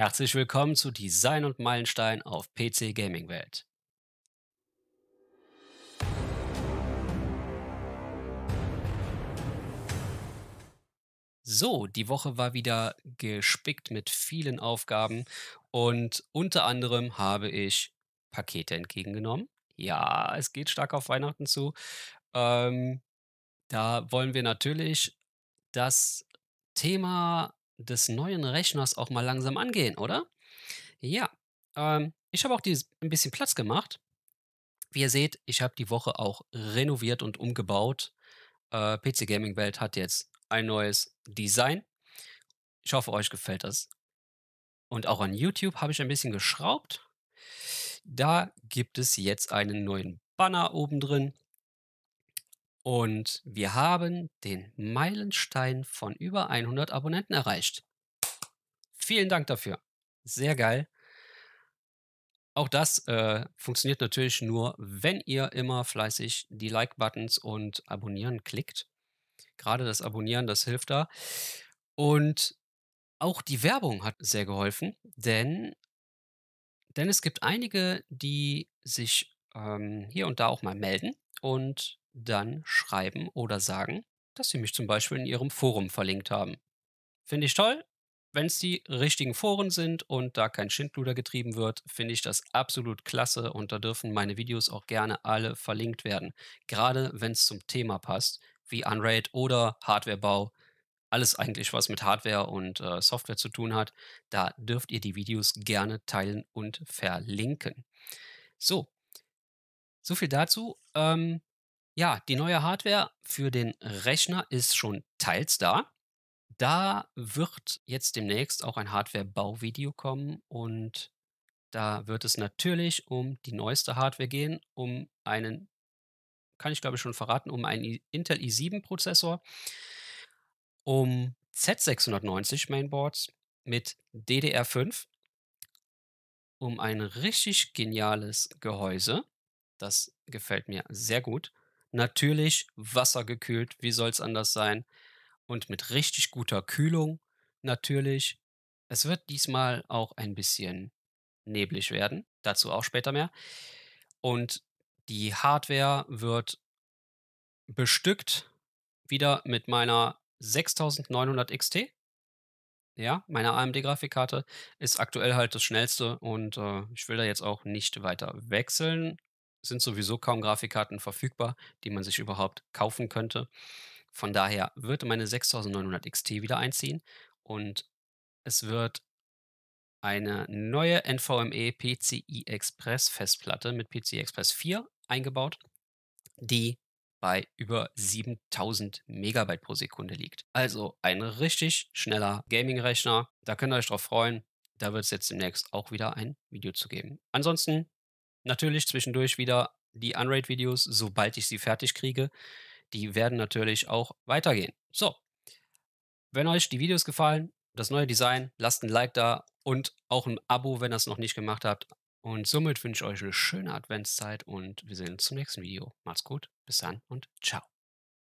Herzlich willkommen zu Design und Meilenstein auf PC Gaming Welt. So, die Woche war wieder gespickt mit vielen Aufgaben und unter anderem habe ich Pakete entgegengenommen. Ja, es geht stark auf Weihnachten zu. Ähm, da wollen wir natürlich das Thema des neuen Rechners auch mal langsam angehen, oder? Ja, ähm, ich habe auch die, ein bisschen Platz gemacht. Wie ihr seht, ich habe die Woche auch renoviert und umgebaut. Äh, PC Gaming Welt hat jetzt ein neues Design. Ich hoffe, euch gefällt das. Und auch an YouTube habe ich ein bisschen geschraubt. Da gibt es jetzt einen neuen Banner oben drin. Und wir haben den Meilenstein von über 100 Abonnenten erreicht. Vielen Dank dafür. Sehr geil. Auch das äh, funktioniert natürlich nur, wenn ihr immer fleißig die Like-Buttons und Abonnieren klickt. Gerade das Abonnieren, das hilft da. Und auch die Werbung hat sehr geholfen, denn, denn es gibt einige, die sich ähm, hier und da auch mal melden und dann schreiben oder sagen, dass sie mich zum Beispiel in ihrem Forum verlinkt haben. Finde ich toll. Wenn es die richtigen Foren sind und da kein Schindluder getrieben wird, finde ich das absolut klasse und da dürfen meine Videos auch gerne alle verlinkt werden. Gerade wenn es zum Thema passt, wie Unraid oder Hardwarebau, alles eigentlich, was mit Hardware und äh, Software zu tun hat, da dürft ihr die Videos gerne teilen und verlinken. So, so viel dazu. Ähm, ja, die neue Hardware für den Rechner ist schon teils da. Da wird jetzt demnächst auch ein Hardware-Bauvideo kommen und da wird es natürlich um die neueste Hardware gehen, um einen, kann ich glaube ich schon verraten, um einen Intel i7-Prozessor, um Z690 Mainboards mit DDR5, um ein richtig geniales Gehäuse. Das gefällt mir sehr gut. Natürlich wassergekühlt, wie soll es anders sein? Und mit richtig guter Kühlung natürlich. Es wird diesmal auch ein bisschen neblig werden, dazu auch später mehr. Und die Hardware wird bestückt wieder mit meiner 6900 XT. Ja, meine AMD-Grafikkarte ist aktuell halt das schnellste und äh, ich will da jetzt auch nicht weiter wechseln sind sowieso kaum Grafikkarten verfügbar, die man sich überhaupt kaufen könnte. Von daher wird meine 6900 XT wieder einziehen und es wird eine neue NVMe PCI Express Festplatte mit PCI Express 4 eingebaut, die bei über 7000 Megabyte pro Sekunde liegt. Also ein richtig schneller Gaming-Rechner. Da könnt ihr euch drauf freuen. Da wird es jetzt demnächst auch wieder ein Video zu geben. Ansonsten natürlich zwischendurch wieder die Unraid-Videos, sobald ich sie fertig kriege. Die werden natürlich auch weitergehen. So, wenn euch die Videos gefallen, das neue Design, lasst ein Like da und auch ein Abo, wenn ihr es noch nicht gemacht habt. Und somit wünsche ich euch eine schöne Adventszeit und wir sehen uns zum nächsten Video. Macht's gut, bis dann und ciao.